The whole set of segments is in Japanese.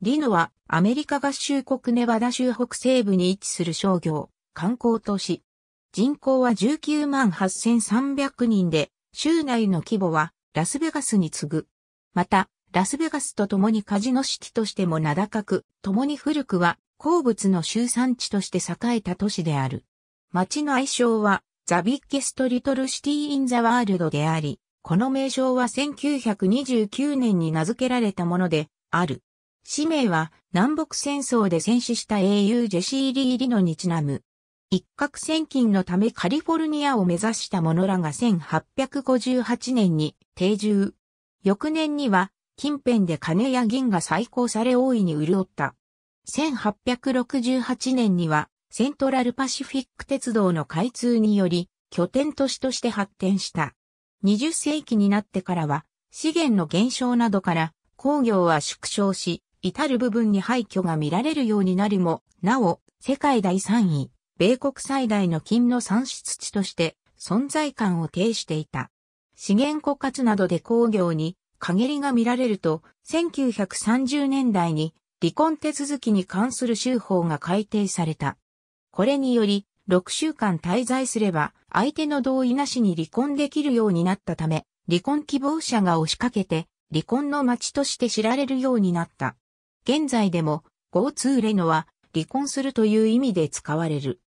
リノはアメリカ合衆国ネバダ州北西部に位置する商業、観光都市。人口は19万8300人で、州内の規模はラスベガスに次ぐ。また、ラスベガスと共にカジノシティとしても名高く、共に古くは鉱物の集産地として栄えた都市である。町の愛称はザ・ビッゲスト・リトル・シティ・イン・ザ・ワールドであり、この名称は1929年に名付けられたものである。氏名は南北戦争で戦死した英雄ジェシー・リー・リノにちなむ。一攫千金のためカリフォルニアを目指した者らが1858年に定住。翌年には近辺で金や銀が再興され大いに潤った。1868年にはセントラルパシフィック鉄道の開通により拠点都市として発展した。20世紀になってからは資源の減少などから工業は縮小し、至る部分に廃墟が見られるようになりも、なお、世界第3位、米国最大の金の産出地として存在感を呈していた。資源枯渇などで工業に陰りが見られると、1930年代に離婚手続きに関する州法が改定された。これにより、6週間滞在すれば、相手の同意なしに離婚できるようになったため、離婚希望者が押しかけて、離婚の街として知られるようになった。現在でも GoTo レノは離婚するという意味で使われる。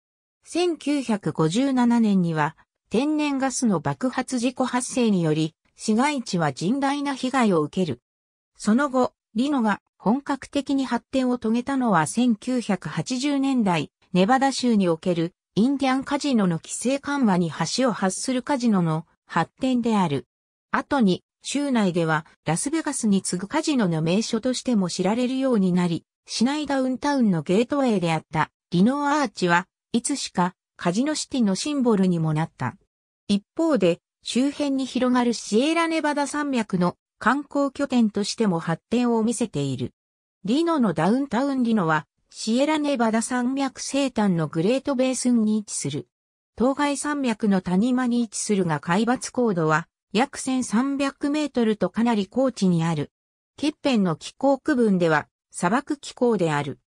1957年には天然ガスの爆発事故発生により市街地は甚大な被害を受ける。その後、リノが本格的に発展を遂げたのは1980年代、ネバダ州におけるインディアンカジノの規制緩和に橋を発するカジノの発展である。後に州内ではラスベガスに次ぐカジノの名所としても知られるようになり、市内ダウンタウンのゲートウェイであったリノーアーチはいつしかカジノシティのシンボルにもなった。一方で周辺に広がるシエラネバダ山脈の観光拠点としても発展を見せている。リノのダウンタウンリノはシエラネバダ山脈西端のグレートベースンに位置する。当該山脈の谷間に位置するが海抜高度は約1300メートルとかなり高地にある。欠片の気候区分では砂漠気候である。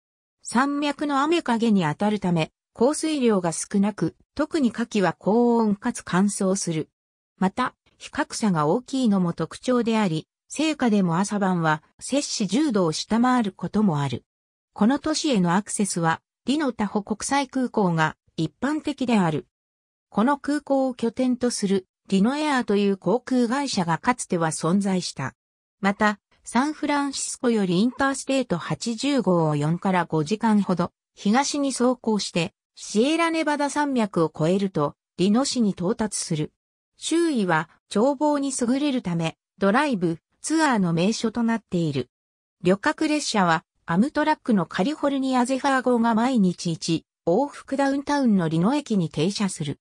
山脈の雨影に当たるため、降水量が少なく、特に夏季は高温かつ乾燥する。また、比較差が大きいのも特徴であり、成果でも朝晩は摂氏10度を下回ることもある。この都市へのアクセスは、リノタホ国際空港が一般的である。この空港を拠点とするィノエアという航空会社がかつては存在した。また、サンフランシスコよりインターステート80号を4から5時間ほど東に走行して、シエラネバダ山脈を越えると、リノ市に到達する。周囲は眺望に優れるため、ドライブ、ツアーの名所となっている。旅客列車は、アムトラックのカリフォルニアゼファー号が毎日1往復ダウンタウンのリノ駅に停車する。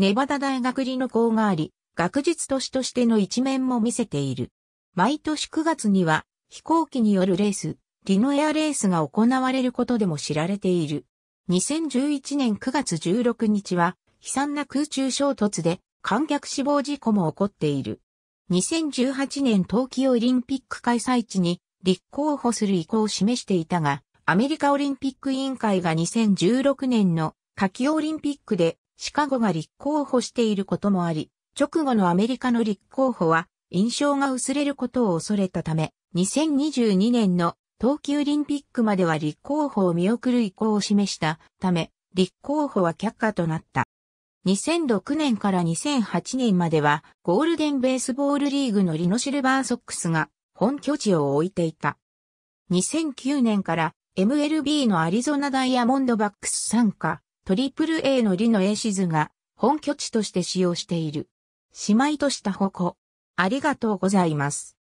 ネバダ大学理の校があり、学術都市としての一面も見せている。毎年9月には飛行機によるレース、リノエアレースが行われることでも知られている。2011年9月16日は悲惨な空中衝突で観客死亡事故も起こっている。2018年冬季オリンピック開催地に立候補する意向を示していたが、アメリカオリンピック委員会が2016年の夏季オリンピックでシカゴが立候補していることもあり、直後のアメリカの立候補は印象が薄れることを恐れたため、2022年の冬季オリンピックまでは立候補を見送る意向を示したため、立候補は却下となった。2006年から2008年まではゴールデンベースボールリーグのリノシルバーソックスが本拠地を置いていた。2009年から MLB のアリゾナダイヤモンドバックス参加トリプル A のリの A シズが本拠地として使用している。姉妹とした矛。ありがとうございます。